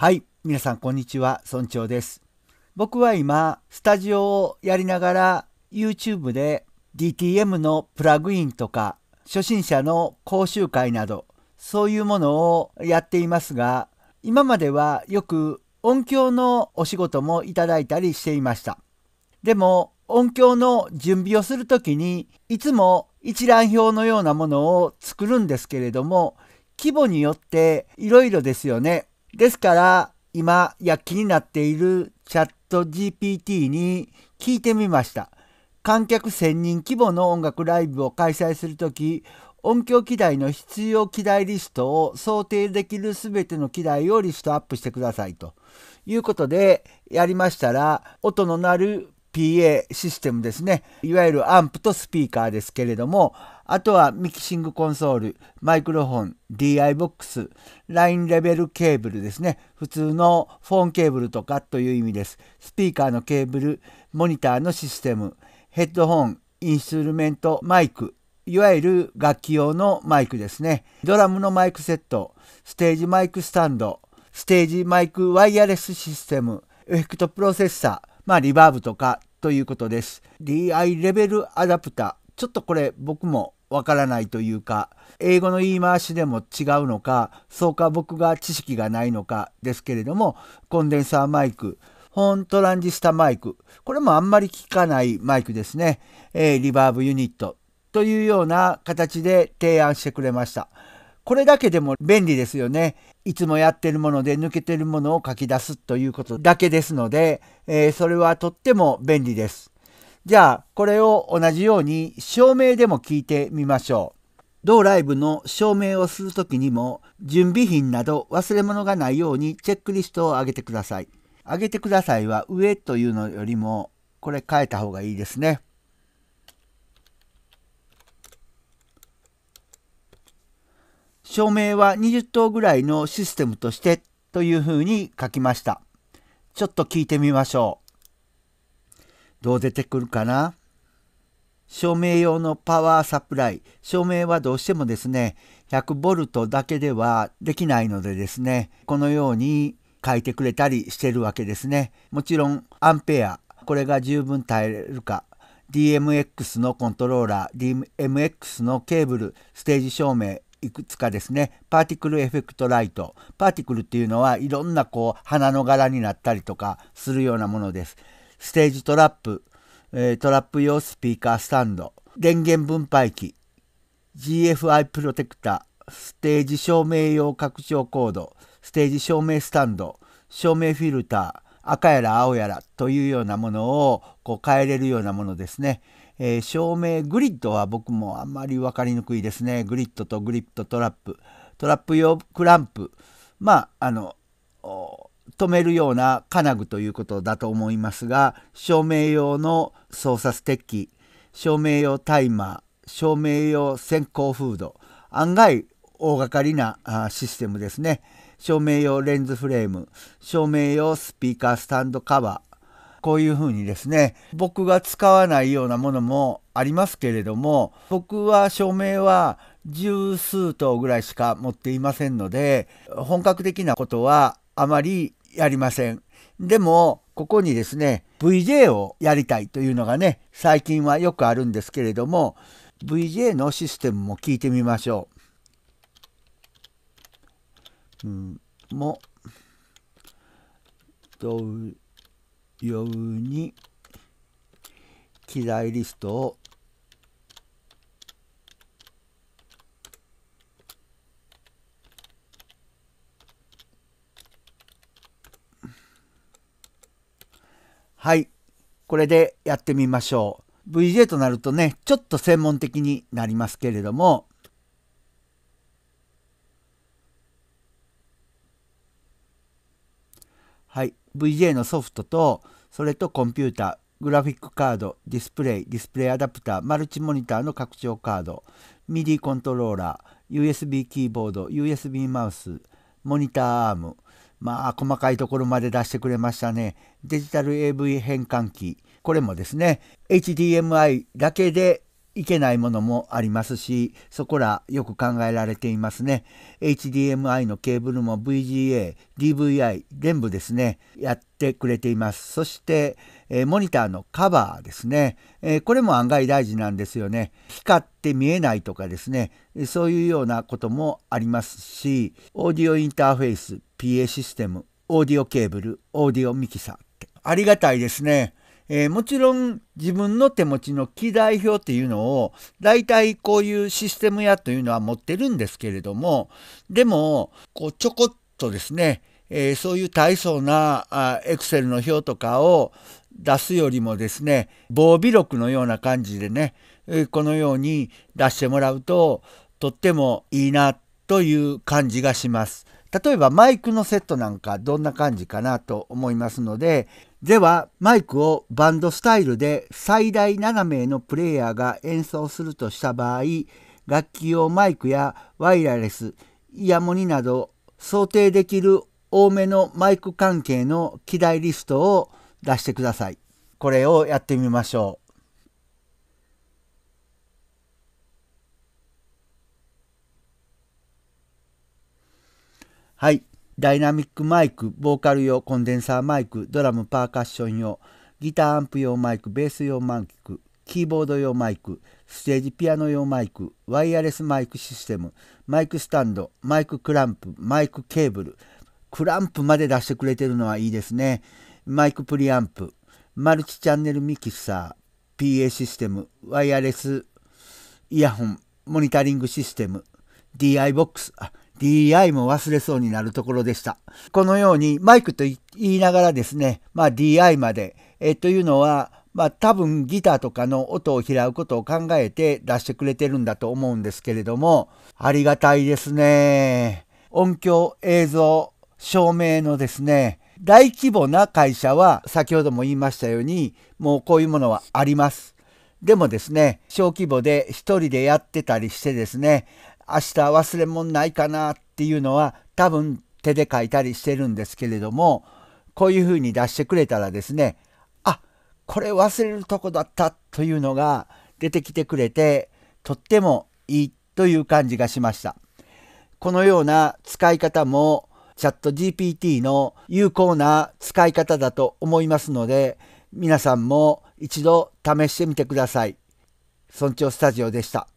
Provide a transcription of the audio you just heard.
はい、皆さんこんにちは、村長です。僕は今、スタジオをやりながら YouTube で DTM のプラグインとか初心者の講習会などそういうものをやっていますが今まではよく音響のお仕事もいただいたりしていましたでも音響の準備をする時にいつも一覧表のようなものを作るんですけれども規模によっていろいろですよねですから、今、躍起になっているチャット GPT に聞いてみました。観客1000人規模の音楽ライブを開催するとき、音響機材の必要機材リストを想定できるすべての機材をリストアップしてくださいということでやりましたら音の鳴る PA システムですね。いわゆるアンプとスピーカーですけれども、あとはミキシングコンソール、マイクロフォン、DI ボックス、ラインレベルケーブルですね。普通のフォンケーブルとかという意味です。スピーカーのケーブル、モニターのシステム、ヘッドホン、インストゥルメント、マイク、いわゆる楽器用のマイクですね。ドラムのマイクセット、ステージマイクスタンド、ステージマイクワイヤレスシステム、エフェクトプロセッサー、まあ、リバーブとかということです。DI レベルアダプター。ちょっとこれ僕もわからないというか、英語の言い回しでも違うのか、そうか僕が知識がないのかですけれども、コンデンサーマイク、ホーントランジスタマイク、これもあんまり効かないマイクですね、えー、リバーブユニットというような形で提案してくれました。これだけでも便利ですよね。いつもやってるもので抜けてるものを書き出すということだけですので、えー、それはとっても便利です。じゃあ、これを同じように照明でも聞いてみましょう。同ライブの照明をするときにも、準備品など忘れ物がないようにチェックリストを上げてください。上げてくださいは上というのよりも、これ変えた方がいいですね。照明は20灯ぐらいのシステムとしてというふうに書きました。ちょっと聞いてみましょう。どう出てくるかな照明用のパワーサプライ。照明はどうしてもですね、100V だけではできないのでですね、このように書いてくれたりしてるわけですね。もちろんアンペア、これが十分耐えるか DMX のコントローラー、DMX のケーブル、ステージ照明、いくつかですねパーティクルエフェクトライトパーティクルっていうのはいろんなこう花の柄になったりとかするようなものですステージトラップ、えトラップ用スピーカースタンド電源分配器 GFI プロテクターステージ照明用拡張コードステージ照明スタンド照明フィルター赤やら青やらというようなものをこう変えれるようなものですね。えー、照明グリッドは僕もあんまり分かりにくいですね。グリッドとグリッドトラップ、トラップ用クランプ、まあ、あの、止めるような金具ということだと思いますが、照明用の操作ステッキ、照明用タイマー、照明用線香フード、案外大掛かりなシステムですね。照明用レンズフレーム、照明用スピーカースタンドカバー、こういうふうにですね、僕が使わないようなものもありますけれども、僕は署名は十数頭ぐらいしか持っていませんので、本格的なことはあまりやりません。でも、ここにですね、VJ をやりたいというのがね、最近はよくあるんですけれども、VJ のシステムも聞いてみましょう。うん、も、どう、ように機材リストをはい。これでやってみましょう。VJ となるとね、ちょっと専門的になりますけれども、はい。VJ のソフトと、それとコンピュータ、グラフィックカード、ディスプレイ、ディスプレイアダプター、マルチモニターの拡張カード、MIDI コントローラー、USB キーボード、USB マウス、モニターアーム、まあ、細かいところまで出してくれましたね。デジタル AV 変換器。これもですね、HDMI だけでいけないものもありますしそこらよく考えられていますね HDMI のケーブルも VGA、DVI 全部ですねやってくれていますそして、えー、モニターのカバーですね、えー、これも案外大事なんですよね光って見えないとかですねそういうようなこともありますしオーディオインターフェース PA システムオーディオケーブルオーディオミキサーってありがたいですねえー、もちろん自分の手持ちの機代表っていうのを大体こういうシステム屋というのは持ってるんですけれどもでもこうちょこっとですね、えー、そういう大層なエクセルの表とかを出すよりもですね防備録のような感じでね、えこのように出してもらうととってもいいなという感じがします。例えばマイクのセットなんかどんな感じかなと思いますのでではマイクをバンドスタイルで最大7名のプレイヤーが演奏するとした場合楽器用マイクやワイヤレスイヤモニなど想定できる多めのマイク関係の機材リストを出してください。これをやってみましょう。はい。ダイナミックマイク、ボーカル用コンデンサーマイク、ドラムパーカッション用、ギターアンプ用マイク、ベース用マイク、キーボード用マイク、ステージピアノ用マイク、ワイヤレスマイクシステム、マイクスタンド、マイククランプ、マイクケーブル、クランプまで出してくれてるのはいいですね。マイクプリアンプ、マルチチャンネルミキサー、PA システム、ワイヤレスイヤホン、モニタリングシステム、DI ボックス、DI も忘れそうになるところでした。このようにマイクと言いながらですね、まあ、DI まで、えというのは、まあ、多分ギターとかの音を拾うことを考えて出してくれてるんだと思うんですけれども、ありがたいですね。音響、映像、照明のですね、大規模な会社は先ほども言いましたように、もうこういうものはあります。でもですね、小規模で一人でやってたりしてですね、明日忘れ物ないかなっていうのは多分手で書いたりしてるんですけれどもこういうふうに出してくれたらですねあこれ忘れるとこだったというのが出てきてくれてとってもいいという感じがしました。このような使い方もチャット GPT の有効な使い方だと思いますので皆さんも一度試してみてください。村長スタジオでした。